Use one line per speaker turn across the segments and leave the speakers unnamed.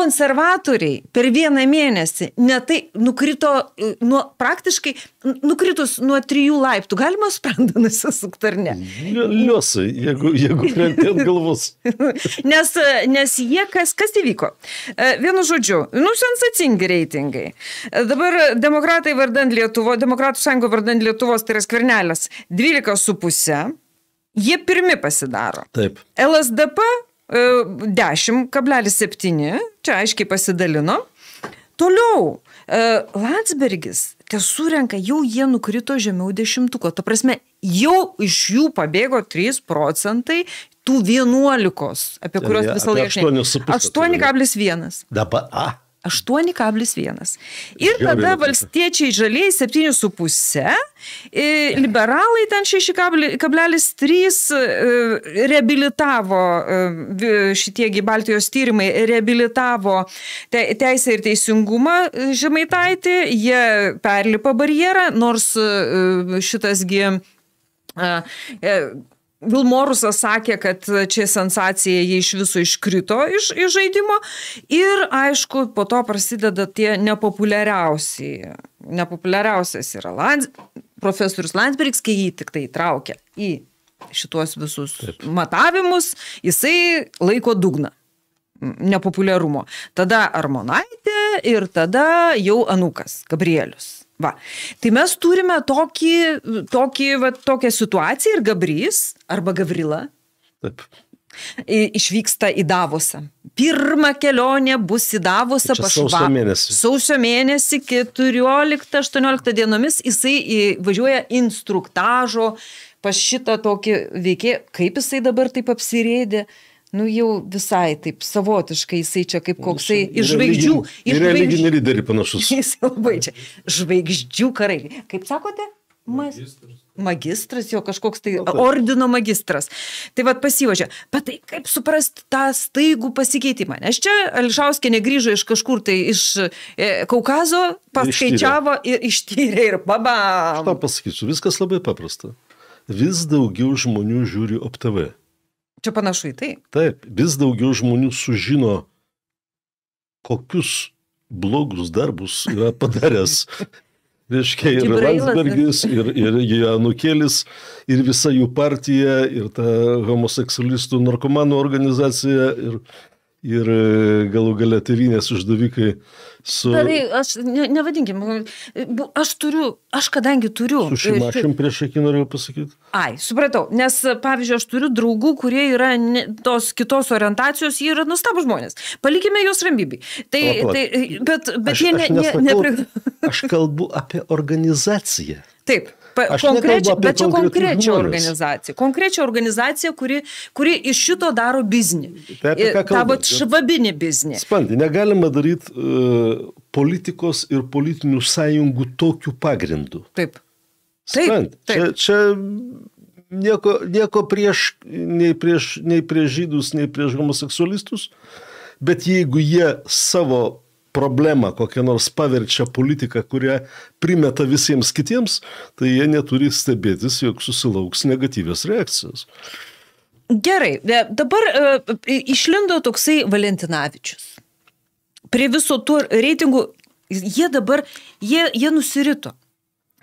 konservatoriai per vieną mėnesį netai nukrito e, nuo praktiškai nukritus nuo trijų laiptų. Galima sprendą nusisukti ar ne?
Liusai, jeigu, jeigu krenti ant galvos.
nes, e, nes jie kas, kas įvyko? E, vienu žodžiu, nu sensacingi reitingai. Dabar demokratai vardan Lietuvo, demokratų sąjungo vardan Lietuvos, tai yra skvernelės, 12,5. Jie pirmi pasidaro. Taip. LSDP 10,7, čia aiškiai pasidalino. Toliau, e, Landsbergis tesurenka, jau jie nukrito žemiau dešimtuko. Ta prasme, jau iš jų pabėgo 3 procentai tų 11, apie kuriuos visą laiką. 8,1.
Dabar, a,
8,1. Ir tada valstiečiai žaliai 7,5, e, liberalai ten 6,3 e, reabilitavo, e, šitiegi Baltijos tyrimai reabilitavo teisę ir teisingumą žemaitaitį, jie perlipa barjerą, nors šitasgi Vilmorusas sakė, kad čia sensacija jie iš viso iškrito iš, iš žaidimo ir aišku, po to prasideda tie nepopuliariausiai. Nepopuliariausias yra Lands, profesorius Landsbergis, kai jį tik tai įtraukia į šitos visus Taip. matavimus, jisai laiko dugną nepopuliarumo. Tada Armonaitė ir tada jau Anukas, Gabrielius. Va. Tai mes turime tokį, tokį, va, tokią situaciją ir Gabrys arba Gavrila. Taip. Išvyksta į Davosą. Pirma kelionė bus į Davosą pas Sausio mėnesį. Sausio mėnesį 14-18 dienomis jisai važiuoja instruktažo pas šitą tokį veikėją. Kaip jisai dabar taip apsirėdė? Uh, nu jau visai taip savotiškai jisai čia kaip koksai iš žvaigždžių. Iš religinį
lyderį panašus.
Jis labai čia. Žvaigždžių karai. Kaip sakote? Mas... Magistras. magistras, jo kažkoks tai ordino magistras. Tai vad pasijuožė. Bet tai kaip suprasti tą staigų pasikeitimą? Nes čia Alšauskė negrįžo iš kažkur tai iš e, Kaukazo, paskaičiavo
ir ištyrė ir baba. Aš tau pasakysiu, viskas labai paprasta. Vis daugiau žmonių žiūri OpTV.
Čia panašu į tai.
Taip, vis daugiau žmonių sužino, kokius blogus darbus yra padaręs. Reiškia, ir Landsbergis, ir, ir Janukėlis, ir visa jų partija, ir ta homoseksualistų narkomanų organizacija, ir, ir e, galų gale tevinės uždavikai su... Tarai,
aš ne, nevadinkim, aš turiu, aš kadangi turiu... Su e, šimašim
prieš akį norėjau pasakyti.
Ai, supratau, nes pavyzdžiui, aš turiu draugų, kurie yra ne, tos kitos orientacijos, jie yra nustabu žmonės. Palikime juos ramybybį. Tai, o, tai, bet bet aš, jie ne, aš nesakau, ne,
nepri... Aš kalbu apie organizaciją. Taip konkrečia, bet čia konkrečia organizacija.
Konkrečia organizacija, kuri, kuri iš šito daro biznį. Tai Ta va švabinė biznį.
Spantį, negalima daryti uh, e, politikos ir politinių sąjungų tokiu pagrindu. Taip. Taip, Spant, taip. Čia, čia nieko, nieko prieš, nei prieš, nei prieš žydus, nei prieš homoseksualistus, bet jeigu jie savo problemą kokią nors paverčia politiką, kurią primeta visiems kitiems, tai jie neturi stebėtis, jog susilauks negatyvės reakcijos.
Gerai, e, dabar e, išlindo toksai Valentinavičius. Prie viso tų reitingų jie dabar, jie, jie nusirito.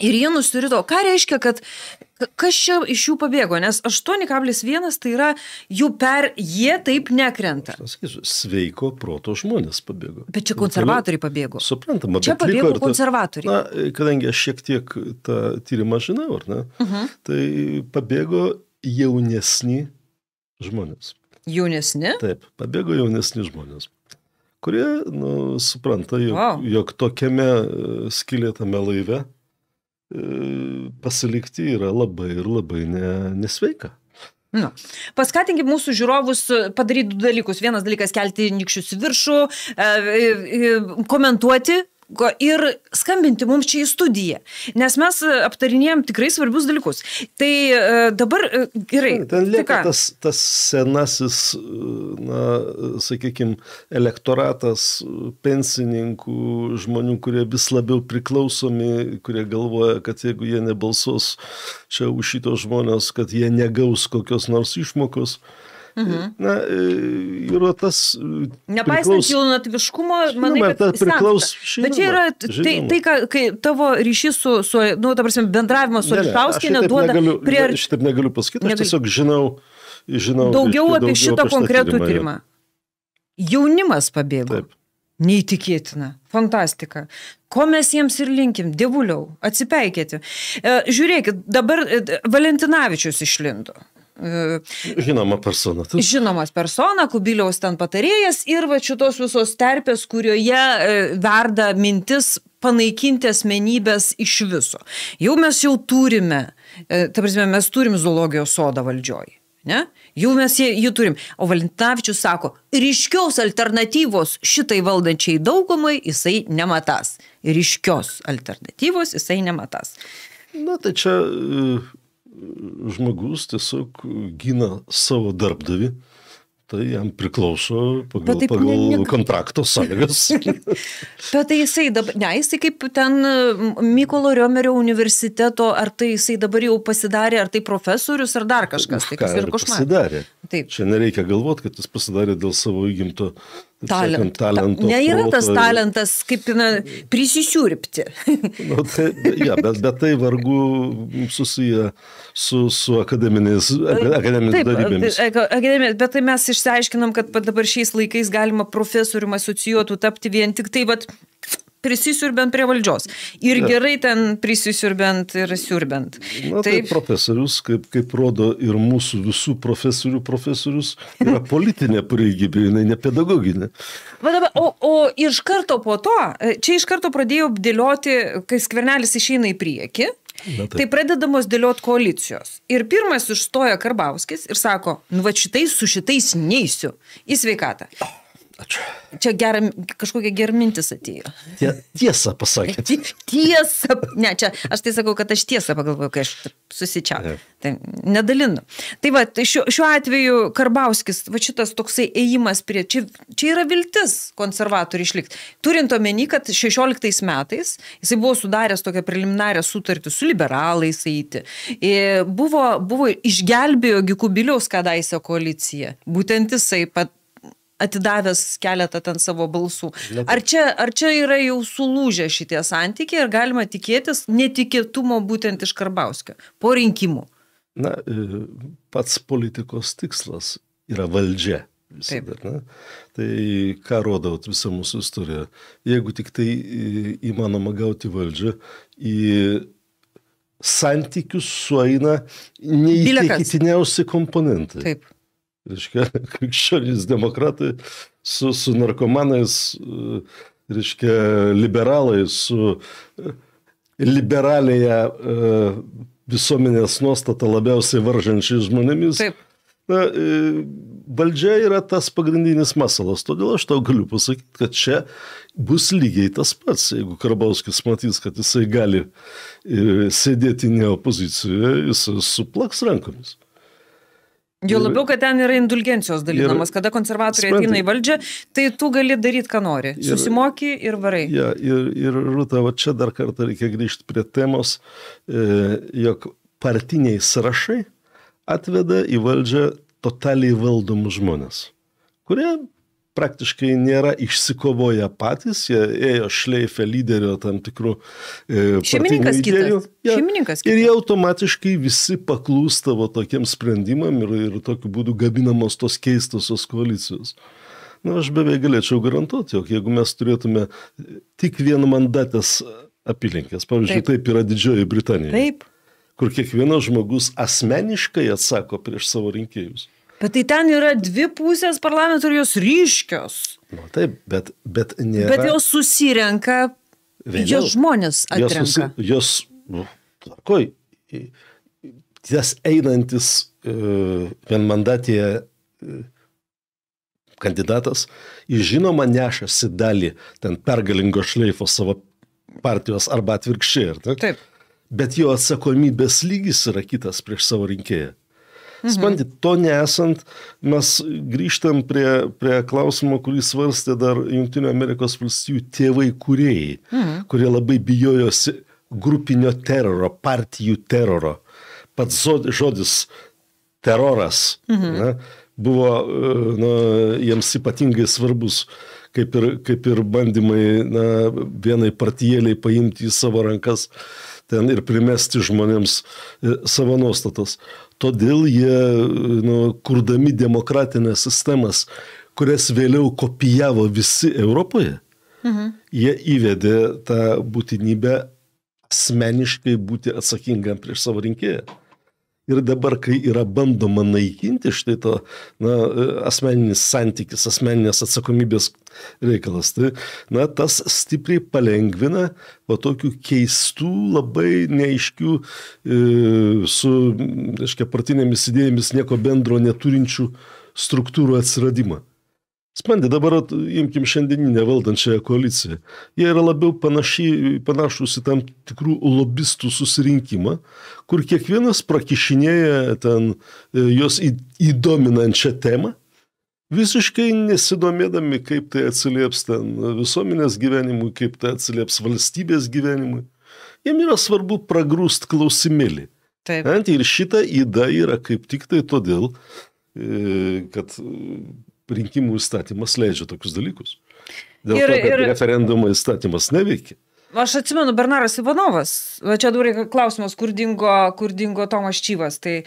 Ir jie nusirito. Ką reiškia, kad kas čia iš jų pabėgo? Nes 8,1 tai yra jų per jie taip nekrenta. Sakysiu,
sveiko proto žmonės pabėgo. Bet
čia tai konservatoriai
pabėgo. Suprantama, čia pabėgo ta, konservatoriai. Na, kadangi aš šiek tiek tą tyrimą žinau, ar ne, uh mhm. -huh. tai pabėgo jaunesni žmonės.
Jaunesni?
Taip, pabėgo jaunesni žmonės kurie nu, supranta, jog, wow. jog tokiame e, skilėtame laive, E, pasilikti yra labai ir labai ne, nesveika.
Nu. Paskatinkim mūsų žiūrovus e, padaryti du dalykus. Vienas dalykas - kelti nikščius viršų, e, e, e komentuoti ir skambinti mums čia į studiją, nes mes e, aptarinėjom tikrai svarbius dalykus. Tai e, dabar e, gerai. Tai ten tai lieka tai
tas, tas senasis, na, sakykime, elektoratas pensininkų, žmonių, kurie vis labiau priklausomi, kurie galvoja, kad jeigu jie nebalsuos čia už šitos žmonės, kad jie negaus kokios nors išmokos. Uh, Mhm. Na, yra e, tas... E, Nepaisant priklaus...
jaunatviškumo, manau, kad tas priklauso. Bet čia yra tai, tai ką, kai tavo ryšys su, su nu, ta prasme, bendravimas su Liškauskinė duoda... Negaliu, prie... Aš
taip negaliu pasakyti, negali... aš tiesiog žinau, žinau daugiau apie daugiau šitą apie konkretų tyrimą. tyrimą.
Jaunimas pabėgo. Taip. Neįtikėtina. Fantastika. Ko mes jiems ir linkim, dievuliau, atsipeikėti. E, žiūrėkit, dabar Valentinavičius išlindo.
Žinoma persona. Tu.
Žinomas persona, Kubiliaus ten patarėjas ir va šitos visos terpės, kurioje e, verda mintis panaikinti asmenybės iš viso. Jau mes jau turime, e, ta prasme, mes turim zoologijos sodą valdžioj. Ne? Jau mes jį, jį turim. O Valentinavičius sako, ryškios alternatyvos šitai valdančiai daugumai jisai nematas. Ryškios alternatyvos jisai nematas.
Na tai čia e, žmogus tiesiog gina savo darbdavį. Tai jam priklauso pagal, taip, pagal ne, ne... kontrakto sąlygas.
Bet tai jisai dabar, ne, jisai kaip ten Mykolo Riomerio universiteto, ar tai jisai dabar jau pasidarė, ar tai profesorius, ar dar kažkas. Uf, tai kas ir košmaras.
Pasidarė. Taip. Čia nereikia galvoti, kad jis pasidarė dėl savo įgimto Talent, talento. Ne yra proto. tas talentas,
kaip na, prisisiūrpti.
nu, tai, ja, bet, bet tai vargu susiję su, su akademiniais, akademiniais Taip, darybėmis.
Akademijos, bet tai mes išsiaiškinam, kad dabar šiais laikais galima profesorium asocijuotų tapti vien tik tai, bet prisisiurbent prie valdžios. Ir ja. gerai ten prisisiurbent ir
siurbent. Na, tai Taip. tai profesorius, kaip, kaip rodo ir mūsų visų profesorių profesorius, yra politinė pareigybė, jinai ne pedagoginė. Dabar, o, o iš karto
po to, e, čia iš karto pradėjau dėlioti, kai skvernelis išeina į priekį. Na, tai. tai pradedamos dėliot koalicijos. Ir pirmas išstoja Karbauskis ir sako, nu va šitais su šitais neįsiu į sveikatą. Ačiū. Čia gera, kažkokia germintis atėjo.
Tie, tiesa pasakė.
Tiesa, ne, čia aš tai sakau, kad aš tiesą pagalvoju, kai aš susičiau. Tai nedalinu. Tai va, tai šiuo, šiuo atveju Karbauskis, va šitas toksai ėjimas prie, čia, čia yra viltis konservatorių išlikti. Turint omeny, kad 16 metais jisai buvo sudaręs tokią preliminarią sutartį su liberalais eiti. E, buvo, buvo išgelbėjo Gikubiliaus kadaise koalicija. Būtent jisai pat atidavęs keletą ten savo balsų. Tai- ar čia, ar čia yra jau sulūžę šitie santykiai ir galima tikėtis netikėtumo būtent iš Karbauskio po rinkimų?
Na, e, pats politikos tikslas yra valdžia. Visada, tai ką rodo visa mūsų istorija? Jeigu tik tai e, įmanoma gauti valdžią, į santykius sueina neįtikėtiniausi komponentai. Taip reiškia, krikščionys demokratai su, su narkomanais, reiškia, liberalai, su liberalėje visuomenės nuostatą labiausiai varžančiais žmonėmis. Taip. Na, e, valdžia yra tas pagrindinis masalas, todėl aš tau galiu pasakyti, kad čia bus lygiai tas pats. Jeigu Karbauskis matys, kad jisai gali e, sėdėti ne opozicijoje, jis suplaks rankomis.
Jo labiau, kad ten yra indulgencijos dalinamas, ir, kada konservatoriai spentai, ateina į valdžią, tai tu gali daryti, ką nori. Ir, Susimoky ir varai.
Ja, ir, ir Rūta, va čia dar kartą reikia grįžti prie temos, e, jog partiniai sąrašai atveda į valdžią totaliai valdomus žmonės, kurie praktiškai nėra išsikovoję patys, jie ėjo šleifę lyderio tam tikrų e, šeimininkas kitas. Ja, šeimininkas kitas. Ir jie automatiškai visi paklūstavo tokiem sprendimam ir, ir tokiu būdu gaminamos tos keistosios koalicijos. Na, aš beveik galėčiau garantuoti, jog jeigu mes turėtume tik vienmandatės apylinkės, pavyzdžiui, taip, taip yra Didžioji Britanija. Taip. Kur kiekvienas žmogus asmeniškai atsako prieš savo rinkėjus.
Bet tai ten yra dvi pusės parlamento ir jos ryškios.
Na nu, taip, bet, bet nėra. Bet jos
susirenka,
Vėliau, jos žmonės atrenka. Jos, susi, jos nu, tarkoj, tas einantis uh, vienmandatėje uh, kandidatas, jis žinoma nešasi dalį ten pergalingo šleifo savo partijos arba atvirkščiai. Ar ne? Taip. Bet jo atsakomybės lygis yra kitas prieš savo rinkėją. Mhm. Suprantate, to nesant, mes grįžtam prie, prie klausimo, kurį svarstė dar Junktinio Amerikos valstybių tėvai kuriejai, mhm. kurie labai bijojosi grupinio teroro, partijų teroro. Pats žodis teroras mhm. na, buvo e, na, jiems ypatingai svarbus kaip ir, kaip ir bandymai na, vienai partijėliai paimti į savo rankas ten ir primesti žmonėms e, savo nuostatas. Todėl jie, nu, kurdami demokratinės sistemas, kurias vėliau kopijavo visi Europoje, mhm. jie įvedė tą būtinybę asmeniškai būti atsakingam prieš savo rinkėją. Ir dabar, kai yra bandoma naikinti štai to na, asmeninis santykis, asmeninės atsakomybės reikalas, tai na, tas stipriai palengvina po tokių keistų, labai neaiškių, e, su, aiškiai, partinėmis idėjomis nieko bendro neturinčių struktūrų atsiradimą. Sprendi, dabar imkim šiandieninę valdančiąją koaliciją. Jie yra labiau panaši, panašus į tam tikrų lobistų susirinkimą, kur kiekvienas prakišinėja ten e, jos įdominančią temą, visiškai nesidomėdami, kaip tai atsilieps ten visuomenės gyvenimui, kaip tai atsilieps valstybės gyvenimui. Jiem yra svarbu pragrūst klausimėlį. Taip. Ant ir šita įda yra kaip tik tai todėl, e, kad rinkimų įstatymas leidžia tokius dalykus. Dėl ir, to, kad ir... referendumo įstatymas neveikia
aš atsimenu Bernaras Ivanovas, va čia dūrė klausimas, kur dingo, kur dingo Tomas Čyvas, tai e,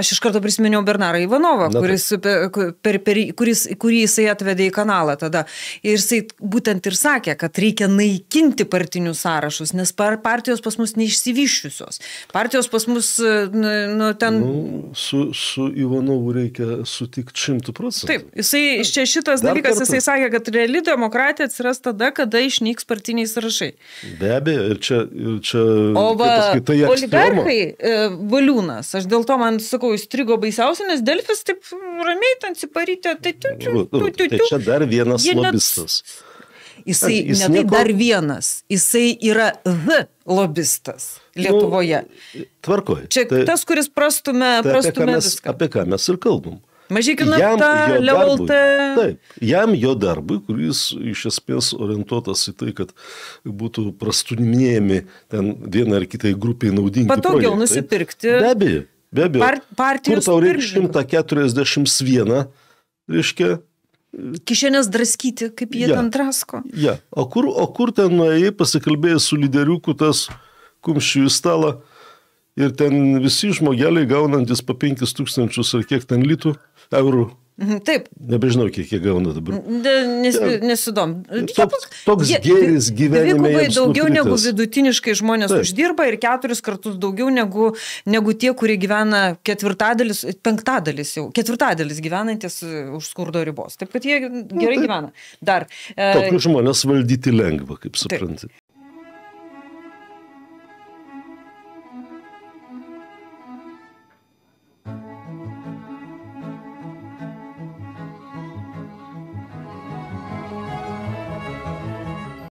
aš iš karto prisiminiau Bernarą Ivanovą, Na, kuris, per, per, kuris, kurį jisai atvedė į kanalą tada. Ir jisai būtent ir sakė, kad reikia naikinti partinius sąrašus, nes partijos pas mus neišsivyščiusios. Partijos pas mus, e, nu, ten... Nu,
su, su Ivanovu reikia sutikti šimtų procentų. Taip,
jisai, čia šitas Dar dalykas, kartą. jisai sakė, kad reali demokratija atsiras tada, kada išnyks partiniai sąrašai.
Be abejo, ir čia, ir čia o va, pasakai, tai oligarchai,
e, valiūnas, aš dėl to man sakau, įstrigo baisiausia, nes Delfis taip ramiai ten siparytė, tai tu, tu, tu, nu, tu, tu. Tai čia dar vienas Jie lobistas.
Net,
jisai jis ne tai nieko... dar vienas, jisai yra H lobistas nu, Lietuvoje.
Nu, tvarkoj. Čia tai, tas,
kuris prastume, tai prastume apie ką mes,
viską. Apie ką mes ir kalbam.
Mažykių nafta, levalta.
Taip, jam jo darbui, kuris iš esmės orientuotas į tai, kad būtų prastumėjami ten vieną ar kitai grupiai naudingi. Patogiau projektai. nusipirkti. Be abejo, be abejo. Part, partijos. Kur tau reikia 141, reiškia.
Kišenės draskyti, kaip jie ja, ten drasko.
Ja. O, kur, o kur ten nuėjai, pasikalbėjai su lyderiuku, tas kumščių į stalą ir ten visi žmogeliai gaunantis po 5000 ar kiek ten litų, eurų. Mhm, taip. Nebežinau, kiek jie gauna dabar.
Nes, nesidom. Toks, toks jie, gėris gyvenime. Dvigubai daugiau nukritės. negu vidutiniškai žmonės Taip. uždirba ir keturis kartus daugiau negu, negu tie, kurie gyvena ketvirtadalis, penktadalis jau, ketvirtadalis gyvenantis e, už skurdo ribos. Taip kad jie nu, gerai nu, taip. gyvena. Dar. E, Tokius
žmonės valdyti lengva, kaip supranti.